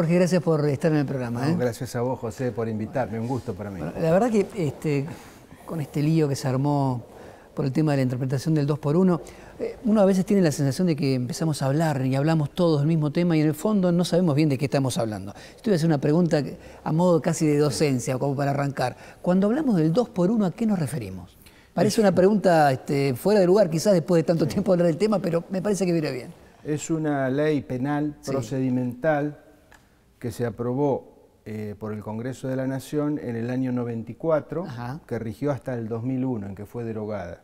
Jorge, gracias por estar en el programa. ¿eh? Gracias a vos, José, por invitarme. Un gusto para mí. la verdad que este, con este lío que se armó por el tema de la interpretación del 2x1, eh, uno a veces tiene la sensación de que empezamos a hablar y hablamos todos del mismo tema y en el fondo no sabemos bien de qué estamos hablando. Estoy a hacer una pregunta a modo casi de docencia, como para arrancar. Cuando hablamos del 2x1, ¿a qué nos referimos? Parece una pregunta este, fuera de lugar, quizás después de tanto tiempo hablar del tema, pero me parece que viene bien. Es una ley penal, procedimental, que se aprobó eh, por el Congreso de la Nación en el año 94, que rigió hasta el 2001, en que fue derogada.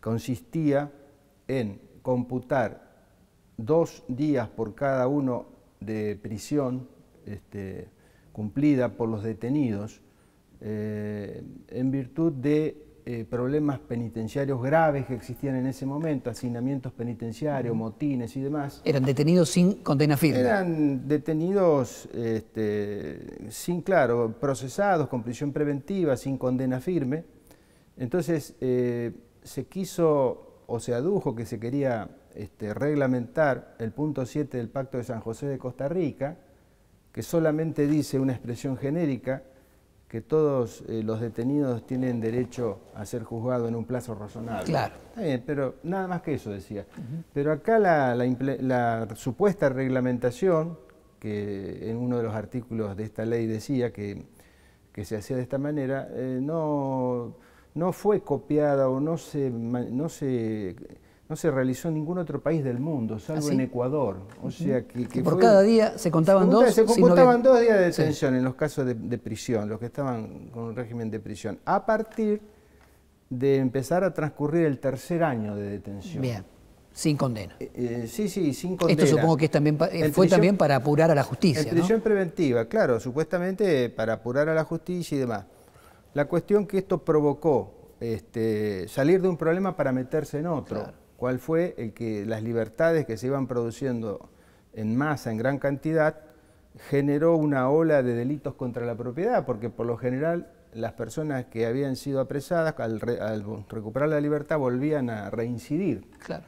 Consistía en computar dos días por cada uno de prisión este, cumplida por los detenidos eh, en virtud de eh, problemas penitenciarios graves que existían en ese momento, hacinamientos penitenciarios, motines y demás. ¿Eran detenidos sin condena firme? Eran detenidos este, sin, claro, procesados con prisión preventiva, sin condena firme. Entonces eh, se quiso o se adujo que se quería este, reglamentar el punto 7 del Pacto de San José de Costa Rica, que solamente dice una expresión genérica que todos eh, los detenidos tienen derecho a ser juzgados en un plazo razonable. Claro. pero nada más que eso decía. Pero acá la, supuesta reglamentación, que en uno de los artículos de esta ley decía que, se hacía de esta manera, eh, no, no fue copiada o no se, no se no se realizó en ningún otro país del mundo, salvo ¿Ah, en Ecuador. O sea que, que por cada día se contaban dos. Se contaban dos días de detención en los casos de, prisión, los que estaban con un régimen de prisión, a partir de empezar a transcurrir el tercer año de detención. Bien. Sin condena. Eh, eh, sí, sí, sin condena. Esto supongo que es también, eh, fue también para apurar a la justicia. En prisión preventiva, claro, supuestamente para apurar a la justicia y demás. La cuestión que esto provocó, este, salir de un problema para meterse en otro cuál fue el que las libertades que se iban produciendo en masa, en gran cantidad, generó una ola de delitos contra la propiedad, porque por lo general las personas que habían sido apresadas, al, recuperar la libertad, volvían a reincidir. Claro.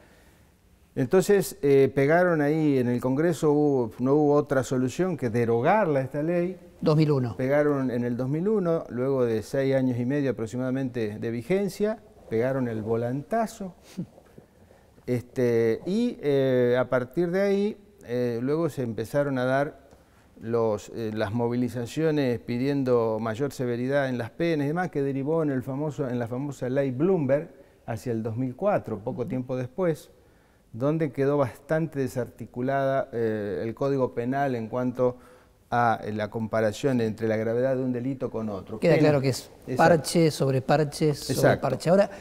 Entonces eh, pegaron ahí, en el Congreso no hubo otra solución que derogarla esta ley. 2001. Pegaron en el 2001, luego de seis años y medio aproximadamente de vigencia, pegaron el volantazo Este, y eh, a partir de ahí, eh, luego se empezaron a dar los, eh, las movilizaciones pidiendo mayor severidad en las penas y demás, que derivó en, el famoso, en la famosa ley Bloomberg hacia el 2004, poco tiempo después, donde quedó bastante desarticulada el Código Penal en cuanto a la comparación entre la gravedad de un delito con otro. Queda claro que es parche sobre parche sobre parche. Ahora,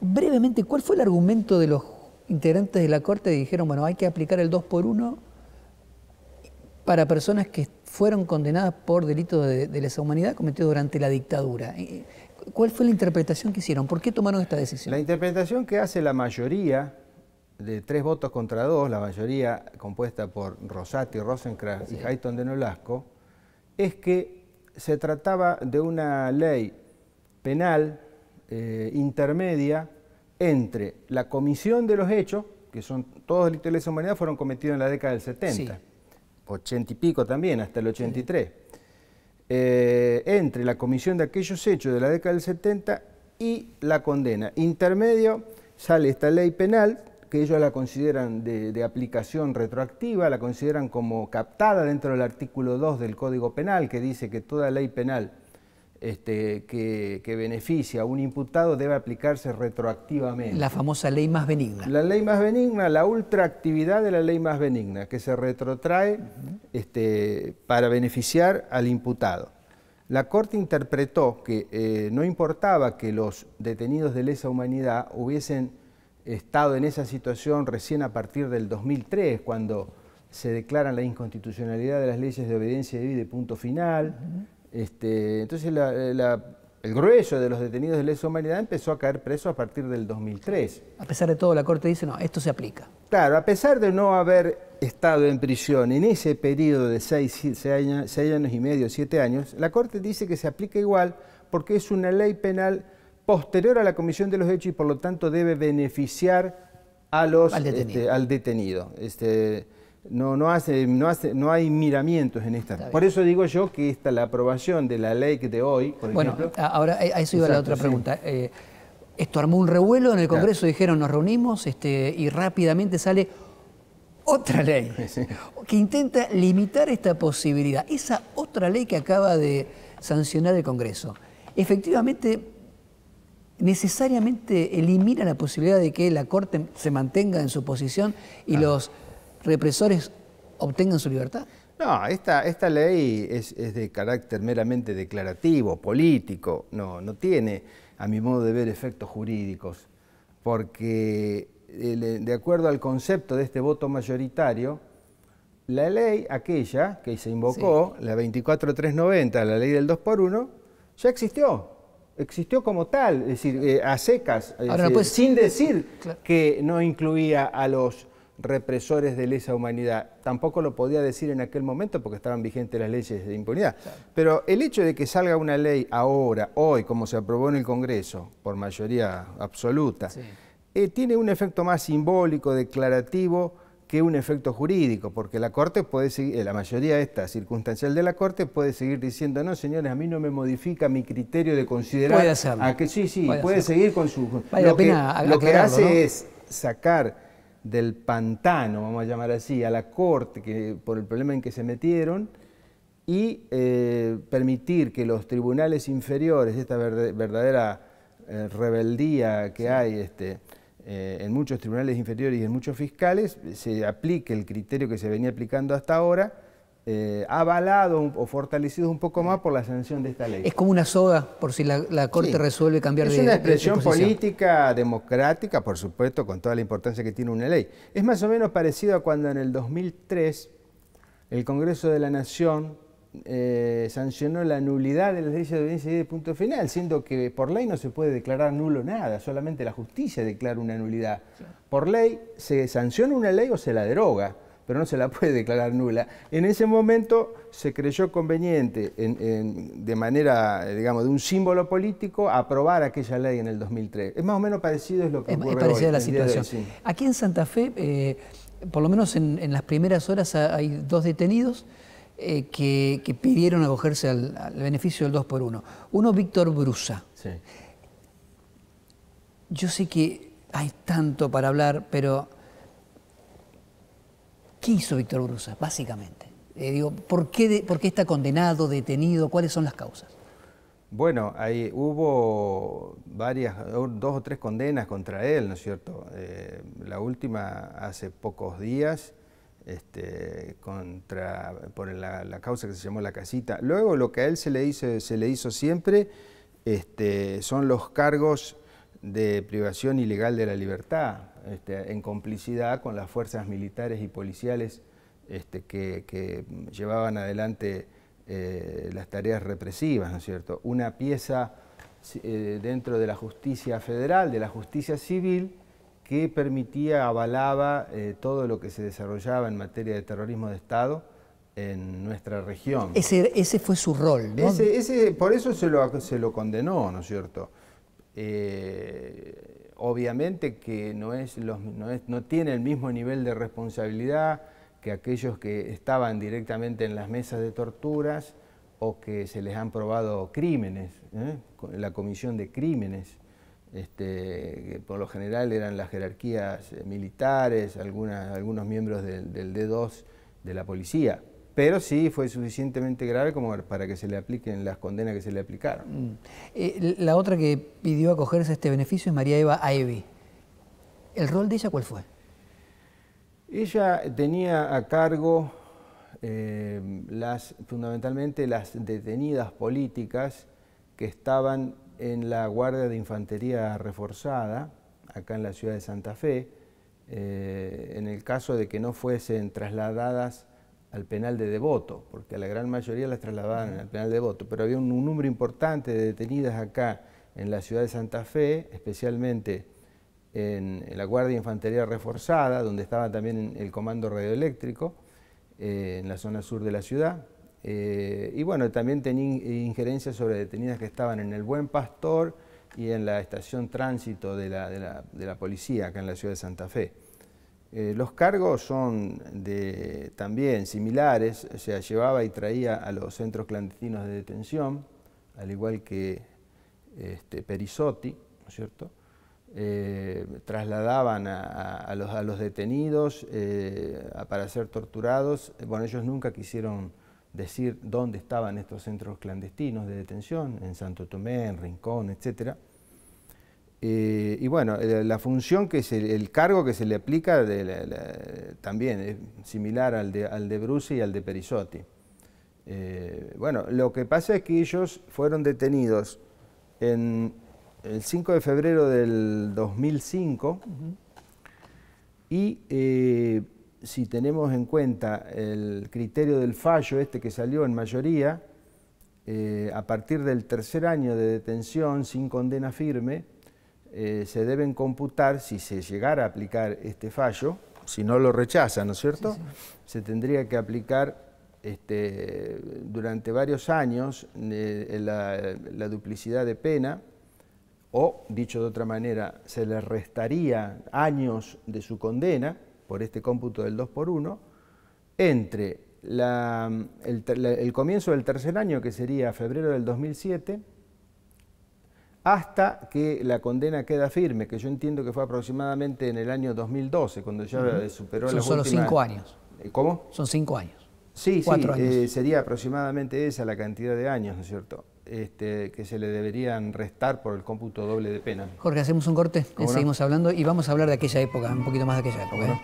brevemente, ¿cuál fue el argumento de los integrantes de la Corte? que Dijeron, bueno, hay que aplicar el 2 por 1 para personas que fueron condenadas por delitos de, lesa humanidad cometidos durante la dictadura. Eh, eh, ¿Cuál fue la interpretación que hicieron? ¿Por qué tomaron esta decisión? La interpretación que hace la mayoría de tres votos contra dos, la mayoría compuesta por Rosati, Rosencrantz y Hayton de Nolasco, es que se trataba de una ley penal eh, intermedia entre la comisión de los hechos, que son todos delitos de lesa humanidad, fueron cometidos en la década del 70, 80 y pico también, hasta el 83, eh, entre la comisión de aquellos hechos de la década del 70 y la condena. Intermedio sale esta ley penal, que ellos la consideran de, de, aplicación retroactiva, la consideran como captada dentro del artículo 2 del Código Penal, que dice que toda ley penal este, que, beneficia a un imputado debe aplicarse retroactivamente. La famosa ley más benigna. La ley más benigna, la ultraactividad de la ley más benigna, que se retrotrae este, para beneficiar al imputado. La Corte interpretó que eh, no importaba que los detenidos de lesa humanidad hubiesen estado en esa situación recién a partir del 2003, cuando se declara la inconstitucionalidad de las leyes de obediencia y de punto final, este, entonces el grueso de los detenidos de lesa humanidad empezó a caer preso a partir del 2003. A pesar de todo, la Corte dice, no, esto se aplica. Claro, a pesar de no haber estado en prisión en ese periodo de seis, años, y medio, siete años, la Corte dice que se aplica igual porque es una ley penal posterior a la comisión de los hechos y por lo tanto debe beneficiar a los, al detenido. Este, este, no, hace, no, hace, no hay miramientos en esta. Por eso digo yo que esta, la aprobación de la ley de hoy, por bueno, ejemplo... ahora eh, a eso iba la otra pregunta. Eh, esto armó un revuelo en el Congreso, dijeron nos reunimos este, y rápidamente sale otra ley que intenta limitar esta posibilidad. Esa otra ley que acaba de sancionar el Congreso, efectivamente necesariamente elimina la posibilidad de que la Corte se mantenga en su posición y los represores obtengan su libertad. No, esta, esta ley es, de carácter meramente declarativo, político, no, no tiene, a mi modo de ver, efectos jurídicos, porque eh, de acuerdo al concepto de este voto mayoritario, la ley aquella que se invocó, la 24390, la ley del 2 por 1 ya existió, existió como tal, es decir, eh, a secas, pues, sin decir que no incluía a los represores de lesa humanidad. Tampoco lo podía decir en aquel momento porque estaban vigentes las leyes de impunidad. Pero el hecho de que salga una ley ahora, hoy, como se aprobó en el Congreso, por mayoría absoluta, eh, tiene un efecto más simbólico, declarativo, que un efecto jurídico, porque la Corte puede seguir, eh, la mayoría esta circunstancial de la Corte puede seguir diciendo, no señores, a mí no me modifica mi criterio de considerar... Puede hacerlo. sí, sí, puede, seguir con su... lo, pena que, lo que hace es sacar del pantano, vamos a llamar así, a la corte por el problema en que se metieron y eh, permitir que los tribunales inferiores, esta verdadera eh, rebeldía que hay este, eh, en muchos tribunales inferiores y en muchos fiscales, se aplique el criterio que se venía aplicando hasta ahora eh, avalado o fortalecido un poco más por la sanción de esta ley. Es como una soga, por si la, Corte resuelve cambiar de Es una expresión política democrática, por supuesto, con toda la importancia que tiene una ley. Es más o menos parecido a cuando en el 2003 el Congreso de la Nación eh, sancionó la nulidad de las leyes de audiencia y de punto final, siendo que por ley no se puede declarar nulo nada, solamente la justicia declara una nulidad. Por ley se sanciona una ley o se la deroga pero no se la puede declarar nula. En ese momento se creyó conveniente, de manera, eh, digamos, de un símbolo político, aprobar aquella ley en el 2003. Es más o menos parecido es lo que ocurre es parecida la situación. Aquí en Santa Fe, eh, por lo menos en, las primeras horas hay dos detenidos eh, que, pidieron acogerse al, beneficio del 2 por 1 Uno, Víctor Brusa. Yo sé que hay tanto para hablar, pero ¿Qué hizo Víctor Brusa, básicamente? Eh, digo, ¿por qué, ¿por qué, está condenado, detenido? ¿Cuáles son las causas? Bueno, hubo varias, dos o tres condenas contra él, ¿no es cierto? Eh, la última hace pocos días, este, contra, por la, causa que se llamó la casita. Luego lo que a él se le hizo, se le hizo siempre este, son los cargos de privación ilegal de la libertad, este, en complicidad con las fuerzas militares y policiales este, que, llevaban adelante eh, las tareas represivas, ¿no es cierto? Una pieza eh, dentro de la justicia federal, de la justicia civil, que permitía, avalaba eh, todo lo que se desarrollaba en materia de terrorismo de Estado en nuestra región. Ese, fue su rol, ¿no? por eso se lo, condenó, ¿no es cierto? obviamente que no, es no, tiene el mismo nivel de responsabilidad que aquellos que estaban directamente en las mesas de torturas o que se les han probado crímenes, ¿eh? la comisión de crímenes. Este, que por lo general eran las jerarquías eh, militares, algunos miembros del, del D2 de la policía pero sí fue suficientemente grave como para que se le apliquen las condenas que se le aplicaron. Mm. Eh, la otra que pidió acogerse a este beneficio es María Eva Aevi. ¿El rol de ella cuál fue? Ella tenía a cargo eh, las, fundamentalmente las detenidas políticas que estaban en la Guardia de Infantería Reforzada, acá en la ciudad de Santa Fe, eh, en el caso de que no fuesen trasladadas al penal de Devoto, porque a la gran mayoría las trasladaban al penal de Devoto, pero había un, número importante de detenidas acá en la ciudad de Santa Fe, especialmente en, la Guardia Infantería Reforzada, donde estaba también el Comando Radioeléctrico, eh, en la zona sur de la ciudad. Eh, y bueno, también tenía injerencias sobre detenidas que estaban en el Buen Pastor y en la estación tránsito de la policía acá en la ciudad de Santa Fe. Eh, los cargos son también similares, o sea, llevaba y traía a los centros clandestinos de detención, al igual que este, Perisotti, ¿no es cierto? Eh, trasladaban a, los, detenidos eh, para ser torturados. Bueno, ellos nunca quisieron decir dónde estaban estos centros clandestinos de detención, en Santo Tomé, en Rincón, etcétera eh, y bueno, eh, la función que es el cargo que se le aplica también es similar al de, al Bruce y al de Perisotti. Eh, bueno, lo que pasa es que ellos fueron detenidos en el 5 de febrero del 2005 y si tenemos en cuenta el criterio del fallo este que salió en mayoría, a partir del tercer año de detención sin condena firme, eh, se deben computar, si se llegara a aplicar este fallo, si no lo rechaza, ¿no es cierto? Se tendría que aplicar este, durante varios años eh, la, duplicidad de pena, o, dicho de otra manera, se le restaría años de su condena por este cómputo del 2 por 1, entre el comienzo del tercer año, que sería febrero del 2007, hasta que la condena queda firme, que yo entiendo que fue aproximadamente en el año 2012, cuando ya superó la superó Son solo cinco años. Eh, ¿Cómo? Son cinco años. Sí, sí, eh, sería aproximadamente esa la cantidad de años, ¿no es cierto? Este, que se le deberían restar por el cómputo doble de pena. Jorge, hacemos un corte, seguimos hablando y vamos a hablar de aquella época, un poquito más de aquella época. ¿eh?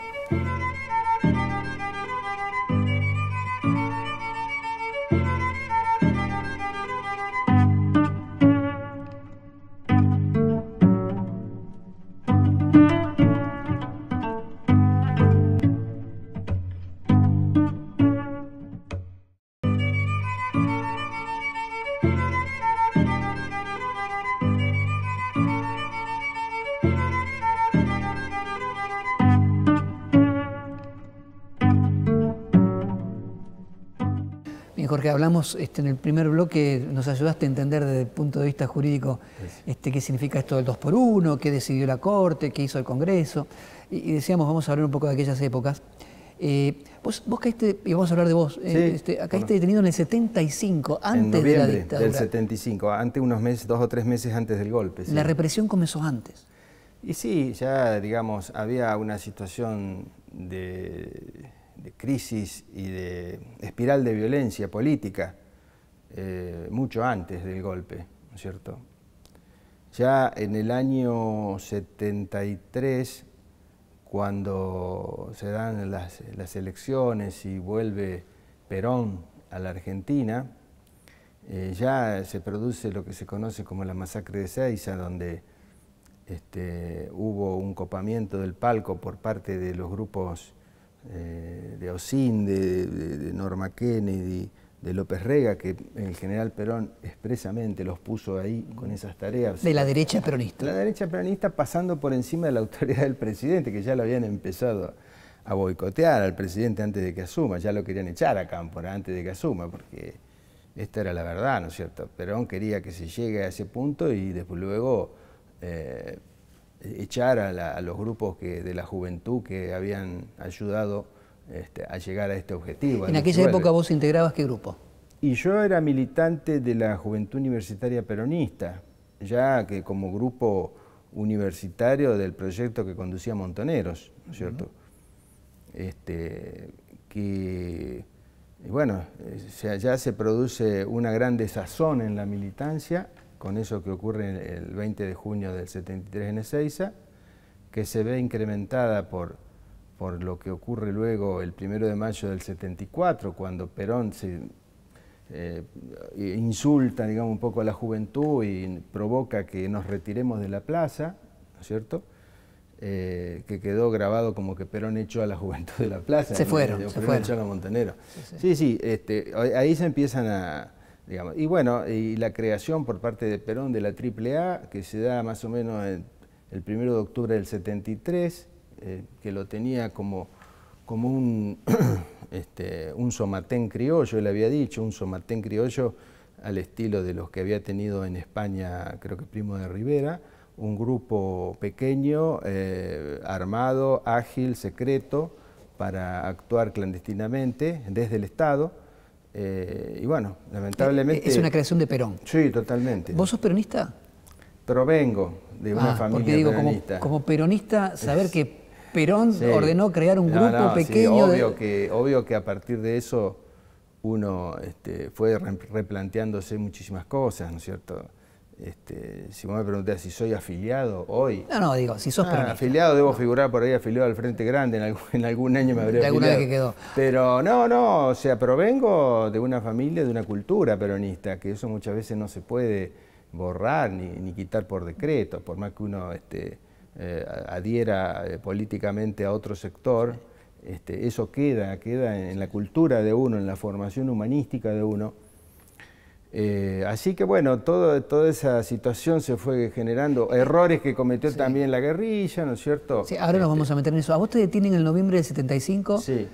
Que hablamos este, en el primer bloque, nos ayudaste a entender desde el punto de vista jurídico este, qué significa esto del 2 por 1 qué decidió la Corte, qué hizo el Congreso, y, decíamos, vamos a hablar un poco de aquellas épocas. Eh, vos, caíste, y vamos a hablar de vos, acá eh, este, caíste detenido en el 75, antes de la dictadura. del 75, antes unos meses, dos o tres meses antes del golpe. La represión comenzó antes. Y sí, ya digamos, había una situación de de crisis y de espiral de violencia política eh, mucho antes del golpe, cierto? Ya en el año 73, cuando se dan las, elecciones y vuelve Perón a la Argentina, eh, ya se produce lo que se conoce como la masacre de Seiza, donde este, hubo un copamiento del palco por parte de los grupos eh, de Osinde, de, Norma Kennedy, de López Rega, que el general Perón expresamente los puso ahí con esas tareas. De la derecha peronista. La derecha peronista pasando por encima de la autoridad del presidente, que ya lo habían empezado a boicotear al presidente antes de que asuma, ya lo querían echar a Cámpora antes de que asuma, porque esta era la verdad, ¿no es cierto? Perón quería que se llegue a ese punto y después luego... Eh, echar a, los grupos de la juventud que habían ayudado este, a llegar a este objetivo. ¿En aquella época vos integrabas qué grupo? Y yo era militante de la Juventud Universitaria Peronista, ya que como grupo universitario del proyecto que conducía Montoneros, ¿no es cierto? este, que, bueno, eh, ya se produce una gran desazón en la militancia con eso que ocurre el 20 de junio del 73 en Ezeiza, que se ve incrementada por, por lo que ocurre luego el 1 de mayo del 74, cuando Perón se eh, insulta, digamos, un poco a la juventud y provoca que nos retiremos de la plaza, ¿no es cierto?, eh, que quedó grabado como que Perón echó a la juventud de la plaza. Se fueron, se a Sí, sí, este, ahí se empiezan a y bueno, y la creación por parte de Perón de la AAA, que se da más o menos el, primero 1 de octubre del 73, eh, que lo tenía como, este, un, somatén criollo, él había dicho, un somatén criollo al estilo de los que había tenido en España, creo que Primo de Rivera, un grupo pequeño, eh, armado, ágil, secreto, para actuar clandestinamente desde el Estado eh, y bueno, lamentablemente... Es una creación de Perón. Sí, totalmente. ¿Vos sos peronista? Provengo de una ah, familia porque digo, Como, peronista, saber que Perón ordenó crear un grupo pequeño... obvio, que, obvio que a partir de eso uno este, fue replanteándose muchísimas cosas, ¿no es cierto?, este, si vos me preguntás si soy afiliado hoy. No, no, digo, si sos ah, Afiliado, debo figurar por ahí afiliado al Frente Grande, en algún, en algún año me habré que quedó. Pero no, no, o sea, provengo de una familia, de una cultura peronista, que eso muchas veces no se puede borrar ni, quitar por decreto, por más que uno este, eh, adhiera eh, políticamente a otro sector, este, eso queda, queda en la cultura de uno, en la formación humanística de uno eh, así que bueno, todo, toda esa situación se fue generando, errores que cometió también la guerrilla, ¿no es cierto? Sí, ahora nos vamos a este meter en eso. ¿A vos te detienen en noviembre del 75? Sí.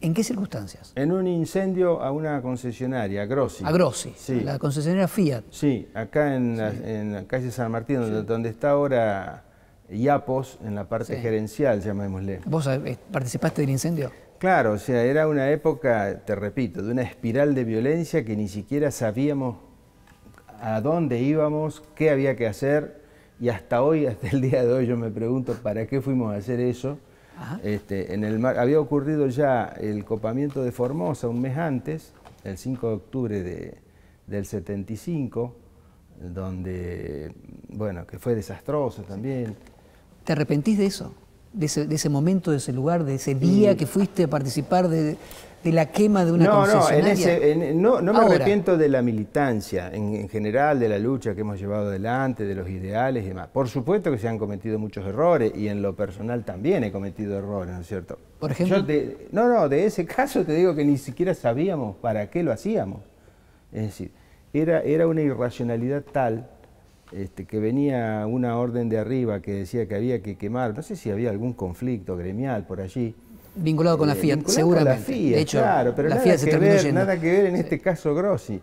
¿En qué circunstancias? En un incendio a una concesionaria, a Grossi. A Grossi, la concesionaria Fiat. Sí, acá en, La, calle San Martín, donde, donde está ahora Yapos, en la parte gerencial, llamémosle. ¿Vos eh, participaste del incendio? Claro, o sea, era una época, te repito, de una espiral de violencia que ni siquiera sabíamos a dónde íbamos, qué había que hacer, y hasta hoy, hasta el día de hoy, yo me pregunto, ¿para qué fuimos a hacer eso? Este, en el había ocurrido ya el copamiento de Formosa un mes antes, el 5 de octubre del 75, donde, bueno, que fue desastroso también. ¿Te arrepentís de eso? de ese, de ese momento, de ese lugar, de ese día que fuiste a participar de, la quema de una no, No, en ese, no, no, me arrepiento de la militancia en, general, de la lucha que hemos llevado adelante, de los ideales y demás. Por supuesto que se han cometido muchos errores y en lo personal también he cometido errores, ¿no es cierto? Por ejemplo. no, no, de ese caso te digo que ni siquiera sabíamos para qué lo hacíamos. Es decir, era, era una irracionalidad tal este, que venía una orden de arriba que decía que había que quemar, no sé si había algún conflicto gremial por allí. Vinculado con la eh, FIA, seguramente. Con la FIA, claro, pero la nada, que ver, nada que ver en este caso Grossi.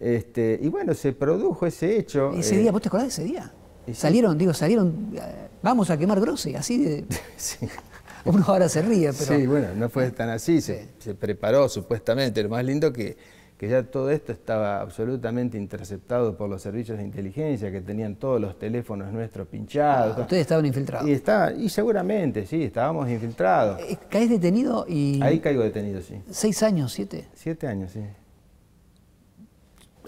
Este, y bueno, se produjo ese hecho. Ese día, eh, ¿vos te acordás de ese día? Salieron, digo, salieron, eh, vamos a quemar Grossi, así de... Uno ahora se ríe, pero... Sí, bueno, no fue tan así, se preparó supuestamente, lo más lindo que que ya todo esto estaba absolutamente interceptado por los servicios de inteligencia, que tenían todos los teléfonos nuestros pinchados. Ah, ustedes estaban infiltrados. Y, estaba, y seguramente, sí, estábamos infiltrados. Eh, ¿Caes detenido y...? Ahí caigo detenido, sí. ¿Seis años, siete? Siete años, sí.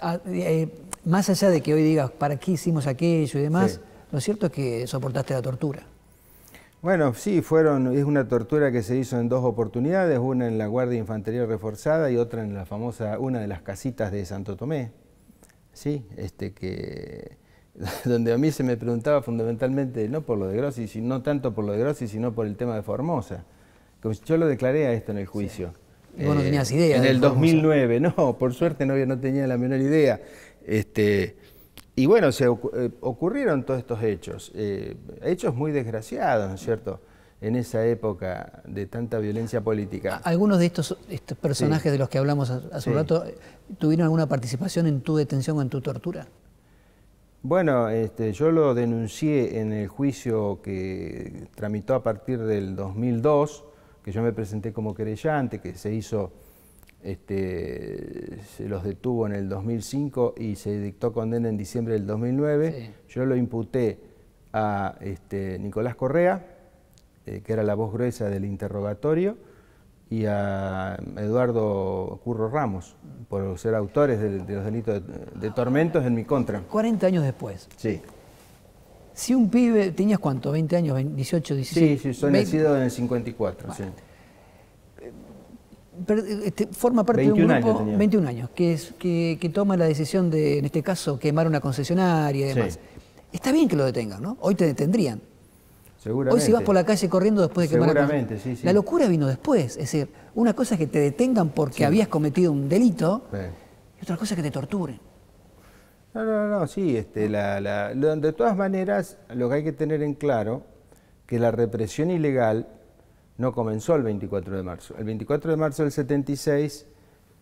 Ah, eh, más allá de que hoy digas, ¿para qué hicimos aquello y demás? Lo cierto es que soportaste la tortura. Bueno, sí, fueron, es una tortura que se hizo en dos oportunidades, una en la Guardia Infantería Reforzada y otra en la famosa, una de las casitas de Santo Tomé, sí, este que donde a mí se me preguntaba fundamentalmente, no por lo de Grossi, sino, tanto por lo de Grossi, sino por el tema de Formosa. yo lo declaré a esto en el juicio. vos no eh, tenías idea. En el 2009, no, por suerte no, no tenía la menor idea. Este, y bueno, se eh, ocurrieron todos estos hechos, eh, hechos muy desgraciados, ¿no es cierto?, en esa época de tanta violencia política. Algunos de estos, personajes de los que hablamos hace un rato, eh, ¿tuvieron alguna participación en tu detención o en tu tortura? Bueno, este, yo lo denuncié en el juicio que tramitó a partir del 2002, que yo me presenté como querellante, que se hizo este, se los detuvo en el 2005 y se dictó condena en diciembre del 2009. Yo lo imputé a este, Nicolás Correa, eh, que era la voz gruesa del interrogatorio, y a Eduardo Curro Ramos, por ser autores de, los delitos de, tormentos en mi contra. 40 años después. Sí. Si un pibe, ¿tenías cuánto? ¿20 años? ¿18, 17 Sí, sí, ¿Soy nacido en el 54, sí. Este, forma parte de un grupo, años 21 años, que, es, que, toma la decisión de, en este caso, quemar una concesionaria y demás. Está bien que lo detengan, ¿no? Hoy te detendrían. Seguramente. Hoy si vas por la calle corriendo después de quemar Seguramente, la sí, La locura vino después. Es decir, una cosa es que te detengan porque habías cometido un delito y otra cosa es que te torturen. No, no, no, sí. Este, la, la, de todas maneras, lo que hay que tener en claro que la represión ilegal no comenzó el 24 de marzo. El 24 de marzo del 76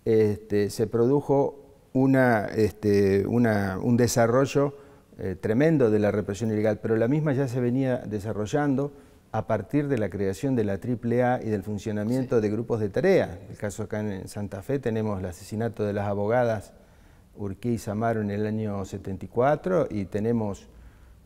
este, se produjo una, este, un desarrollo eh, tremendo de la represión ilegal, pero la misma ya se venía desarrollando a partir de la creación de la AAA y del funcionamiento de grupos de tarea. El caso acá en Santa Fe tenemos el asesinato de las abogadas Urquí y Samaro en el año 74 y tenemos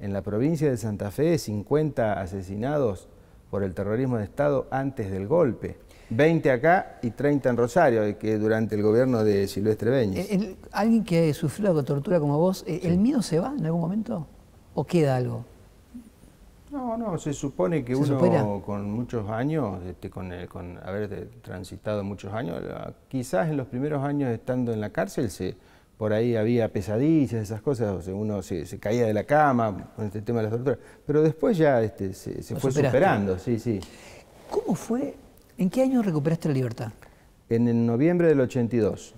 en la provincia de Santa Fe 50 asesinados por el terrorismo de Estado antes del golpe. 20 acá y 30 en Rosario, eh, que durante el gobierno de Silvestre Beñez. Eh, alguien que sufrió tortura como vos, eh, ¿el miedo se va en algún momento? ¿O queda algo? No, no, se supone que uno con muchos años, este, con haber transitado muchos años, quizás en los primeros años estando en la cárcel se, por ahí había pesadillas, esas cosas, o uno se, caía de la cama con este tema de las torturas, pero después ya este, se, fue superando, sí, sí. ¿Cómo fue? ¿En qué año recuperaste la libertad? En el noviembre del 82.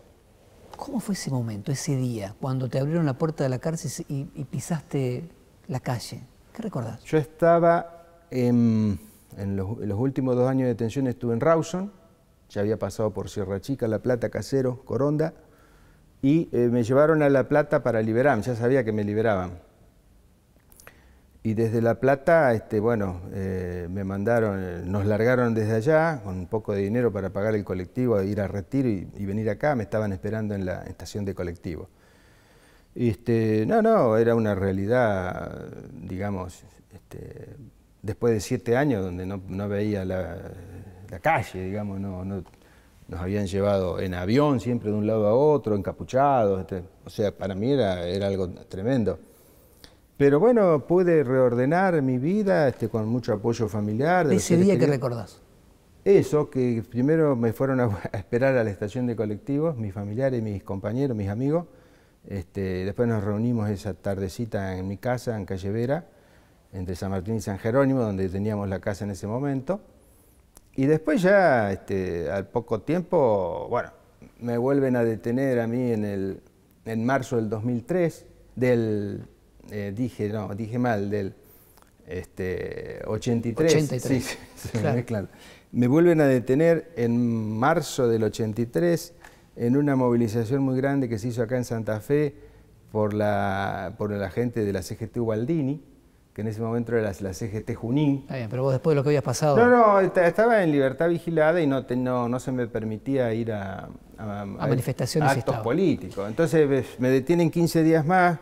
¿Cómo fue ese momento, ese día, cuando te abrieron la puerta de la cárcel y, pisaste la calle? ¿Qué recordás? Yo estaba en, los, en, los, últimos dos años de detención, estuve en Rawson, ya había pasado por Sierra Chica, La Plata, Casero, Coronda, y eh, me llevaron a La Plata para liberarme, ya sabía que me liberaban. Y desde La Plata, este, bueno, eh, me mandaron, eh, nos largaron desde allá con un poco de dinero para pagar el colectivo, ir a retiro y, venir acá, me estaban esperando en la estación de colectivo. Este, no, no, era una realidad, digamos, este, después de siete años donde no, veía la, calle, digamos, no nos habían llevado en avión siempre de un lado a otro, encapuchados, este, o sea, para mí era, era algo tremendo. Pero bueno, pude reordenar mi vida este, con mucho apoyo familiar. ¿Ese día que recordás? Eso, que primero me fueron a, esperar a la estación de colectivos, mis familiares, mis compañeros, mis amigos. Este, después nos reunimos esa tardecita en mi casa, en Calle Vera, entre San Martín y San Jerónimo, donde teníamos la casa en ese momento. Y después ya, este, al poco tiempo, bueno, me vuelven a detener a mí en, el, en marzo del 2003, del, eh, dije, no, dije mal, del este, 83. 83. Sí, claro. me vuelven a detener en marzo del 83 en una movilización muy grande que se hizo acá en Santa Fe por la, por la gente de la CGT Ubaldini que en ese momento era la, CGT Junín. bien, pero vos después de lo que había pasado... No, no, estaba en libertad vigilada y no, no, se me permitía ir a, manifestaciones a actos políticos. Entonces me detienen 15 días más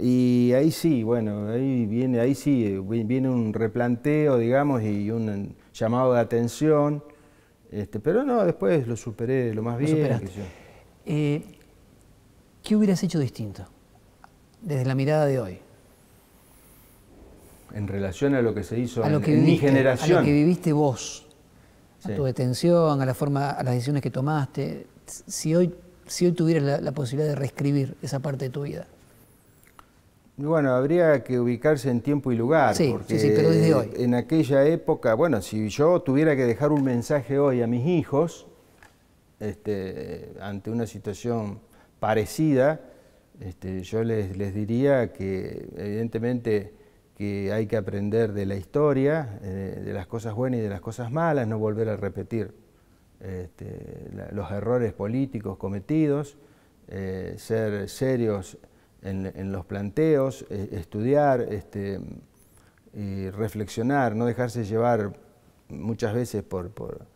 y ahí sí, bueno, ahí viene, ahí sí, viene un replanteo, digamos, y un llamado de atención. Este, pero no, después lo superé lo más bien. Eh, ¿Qué hubieras hecho distinto desde la mirada de hoy? en relación a lo que se hizo en, mi generación. A lo que viviste vos, a tu detención, a la forma, a las decisiones que tomaste. Si hoy, si hoy tuvieras la, posibilidad de reescribir esa parte de tu vida. Bueno, habría que ubicarse en tiempo y lugar, sí, porque pero desde hoy. en aquella época, bueno, si yo tuviera que dejar un mensaje hoy a mis hijos, este, ante una situación parecida, este, yo les, les diría que evidentemente que hay que aprender de la historia, eh, de las cosas buenas y de las cosas malas, no volver a repetir este, los errores políticos cometidos, eh, ser serios en, los planteos, e, estudiar este, y reflexionar, no dejarse llevar muchas veces por, por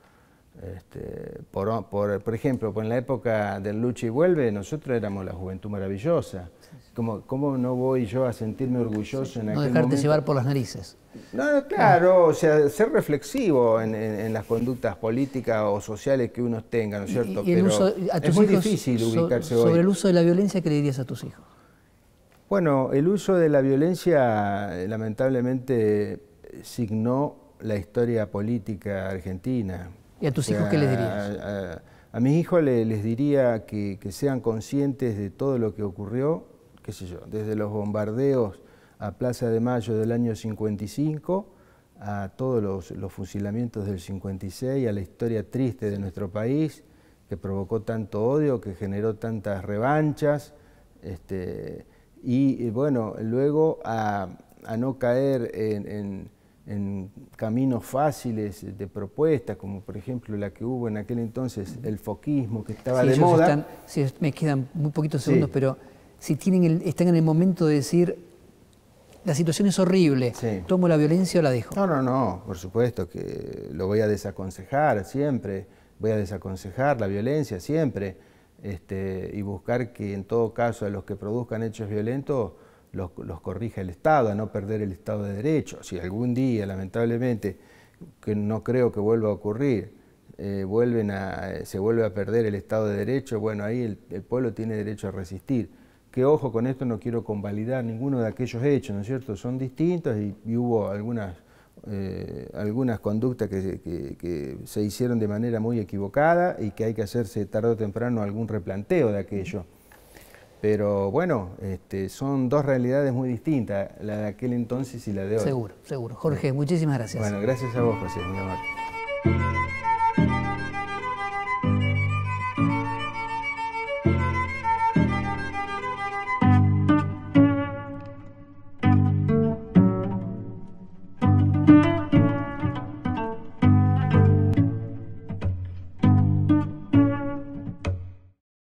este, por, por, ejemplo, en la época del Lucha y Vuelve, nosotros éramos la juventud maravillosa. ¿Cómo, no voy yo a sentirme orgulloso en aquel aquel No dejarte llevar por las narices. No, claro, ah. o sea, ser reflexivo en, las conductas políticas o sociales que uno tenga, ¿no es cierto? Pero es muy difícil ubicarse hoy. Sobre el uso de la violencia, ¿qué le dirías a tus hijos? Bueno, el uso de la violencia eh, lamentablemente signó la historia política argentina ¿Y a tus hijos qué les dirías? A, mis hijos les, diría que, sean conscientes de todo lo que ocurrió, qué sé yo, desde los bombardeos a Plaza de Mayo del año 55, a todos los, fusilamientos del 56, a la historia triste de nuestro país, que provocó tanto odio, que generó tantas revanchas, este, y bueno, luego a, no caer en en caminos fáciles de propuestas, como por ejemplo la que hubo en aquel entonces, el foquismo, que estaba de moda. Si, me quedan muy poquitos segundos, pero si tienen están en el momento de decir, la situación es horrible, ¿tomo la violencia o la dejo? No, no, no, por supuesto que lo voy a desaconsejar siempre, voy a desaconsejar la violencia siempre, este, y buscar que en todo caso a los que produzcan hechos violentos los, corrige corrija el Estado, a no perder el Estado de Derecho. Si algún día, lamentablemente, que no creo que vuelva a ocurrir, eh, vuelven a, eh, se vuelve a perder el Estado de Derecho, bueno, ahí el, pueblo tiene derecho a resistir. Que ojo, con esto no quiero convalidar ninguno de aquellos hechos, ¿no es cierto? Son distintos y, hubo algunas, eh, algunas conductas que, se hicieron de manera muy equivocada y que hay que hacerse tarde o temprano algún replanteo de aquello. Pero bueno, este, son dos realidades muy distintas, la de aquel entonces y la de hoy. Seguro, seguro. Jorge, muchísimas gracias. Bueno, gracias a vos, José.